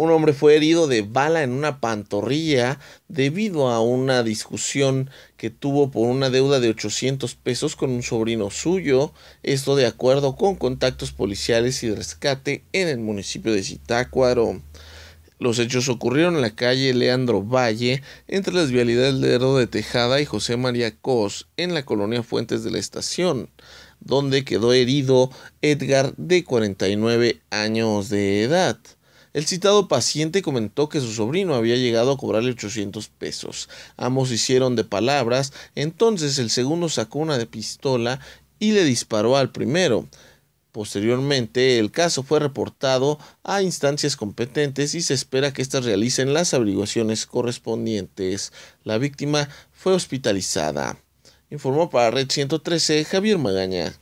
Un hombre fue herido de bala en una pantorrilla debido a una discusión que tuvo por una deuda de 800 pesos con un sobrino suyo, esto de acuerdo con contactos policiales y rescate en el municipio de Zitácuaro. Los hechos ocurrieron en la calle Leandro Valle, entre las vialidades Lerdo de Tejada y José María Cos, en la colonia Fuentes de la Estación donde quedó herido Edgar de 49 años de edad. El citado paciente comentó que su sobrino había llegado a cobrarle 800 pesos. Ambos hicieron de palabras, entonces el segundo sacó una de pistola y le disparó al primero. Posteriormente, el caso fue reportado a instancias competentes y se espera que éstas realicen las averiguaciones correspondientes. La víctima fue hospitalizada. Informó para Red 113 Javier Magaña.